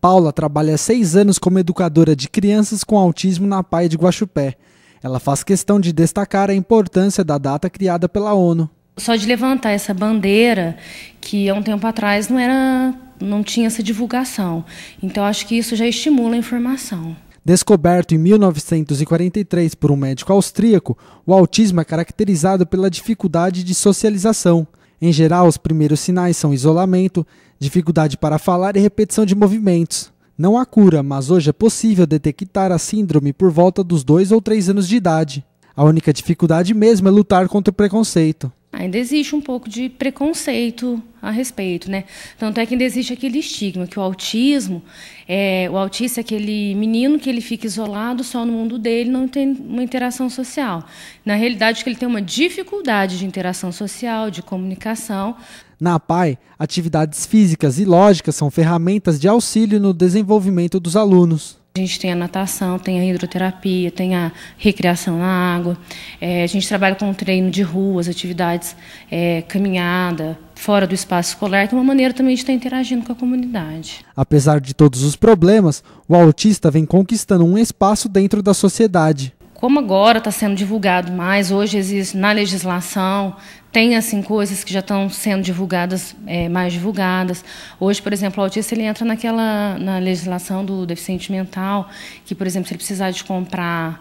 Paula trabalha há seis anos como educadora de crianças com autismo na Pai de Guaxupé. Ela faz questão de destacar a importância da data criada pela ONU. Só de levantar essa bandeira, que há um tempo atrás não era, não tinha essa divulgação. Então acho que isso já estimula a informação. Descoberto em 1943 por um médico austríaco, o autismo é caracterizado pela dificuldade de socialização. Em geral, os primeiros sinais são isolamento, dificuldade para falar e repetição de movimentos. Não há cura, mas hoje é possível detectar a síndrome por volta dos 2 ou 3 anos de idade. A única dificuldade mesmo é lutar contra o preconceito ainda existe um pouco de preconceito a respeito, né? Tanto é que ainda existe aquele estigma que o autismo, é, o autista é aquele menino que ele fica isolado só no mundo dele, não tem uma interação social. Na realidade, que ele tem uma dificuldade de interação social, de comunicação. Na PAI, atividades físicas e lógicas são ferramentas de auxílio no desenvolvimento dos alunos. A gente tem a natação, tem a hidroterapia, tem a recreação na água. É, a gente trabalha com treino de ruas, atividades, é, caminhada, fora do espaço escolar, é uma maneira também de estar interagindo com a comunidade. Apesar de todos os problemas, o autista vem conquistando um espaço dentro da sociedade como agora está sendo divulgado mais, hoje existe na legislação, tem assim coisas que já estão sendo divulgadas, é, mais divulgadas. Hoje, por exemplo, o autista ele entra naquela na legislação do deficiente mental, que, por exemplo, se ele precisar de comprar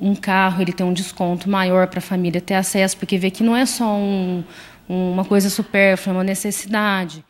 um carro, ele tem um desconto maior para a família ter acesso, porque vê que não é só um, uma coisa supérflua, é uma necessidade.